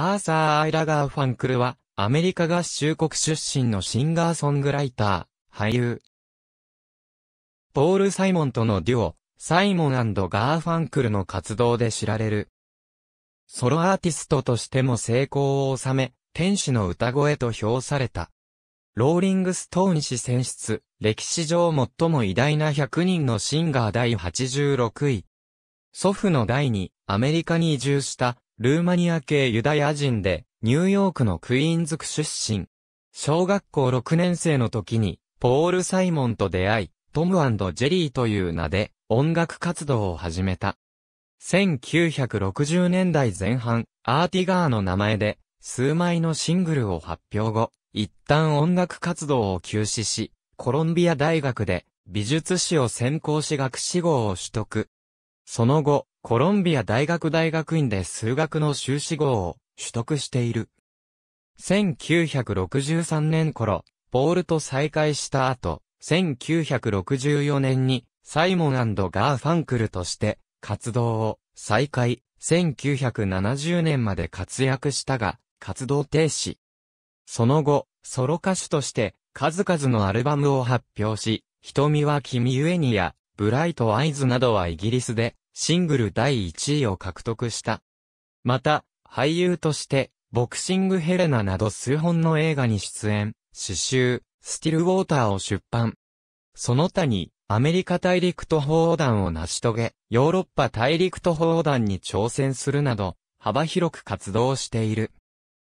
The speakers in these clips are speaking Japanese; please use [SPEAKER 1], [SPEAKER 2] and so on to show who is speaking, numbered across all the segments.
[SPEAKER 1] アーサー・アイラ・ガーファンクルは、アメリカ合衆国出身のシンガーソングライター、俳優。ポール・サイモンとのデュオ、サイモンガーファンクルの活動で知られる。ソロアーティストとしても成功を収め、天使の歌声と評された。ローリングストーン氏選出、歴史上最も偉大な100人のシンガー第86位。祖父の代にアメリカに移住したルーマニア系ユダヤ人で、ニューヨークのクイーンズ区出身。小学校6年生の時に、ポール・サイモンと出会い、トムジェリーという名で音楽活動を始めた。1960年代前半、アーティガーの名前で数枚のシングルを発表後、一旦音楽活動を休止し、コロンビア大学で美術史を専攻し学士号を取得。その後、コロンビア大学大学院で数学の修士号を取得している。1963年頃、ポールと再会した後、1964年にサイモンガーファンクルとして活動を再開、1970年まで活躍したが、活動停止。その後、ソロ歌手として数々のアルバムを発表し、瞳は君ゆえにや、ブライトアイズなどはイギリスでシングル第1位を獲得した。また、俳優として、ボクシングヘレナなど数本の映画に出演、詩集、スティルウォーターを出版。その他に、アメリカ大陸途方横を成し遂げ、ヨーロッパ大陸途方横に挑戦するなど、幅広く活動している。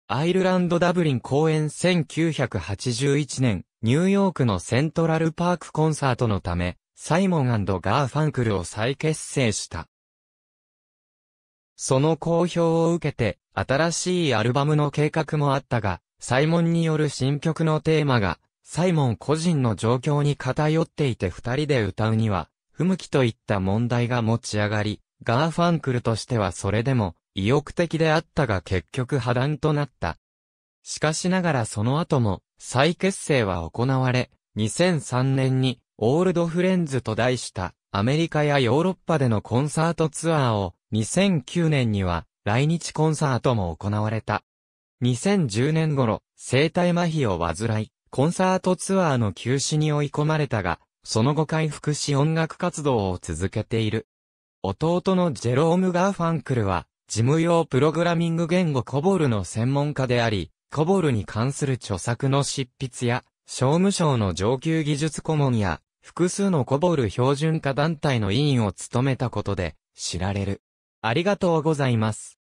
[SPEAKER 1] アイルランドダブリン公演1981年、ニューヨークのセントラルパークコンサートのため、サイモンガーファンクルを再結成した。その好評を受けて、新しいアルバムの計画もあったが、サイモンによる新曲のテーマが、サイモン個人の状況に偏っていて二人で歌うには、不向きといった問題が持ち上がり、ガーファンクルとしてはそれでも、意欲的であったが結局破談となった。しかしながらその後も、再結成は行われ、2003年にオールドフレンズと題したアメリカやヨーロッパでのコンサートツアーを2009年には来日コンサートも行われた。2010年頃、生体麻痺を患い、コンサートツアーの休止に追い込まれたが、その後回復し音楽活動を続けている。弟のジェローム・ガーファンクルは、事務用プログラミング言語コボルの専門家であり、コボルに関する著作の執筆や、商務省の上級技術顧問や、複数のコボール標準化団体の委員を務めたことで知られる。ありがとうございます。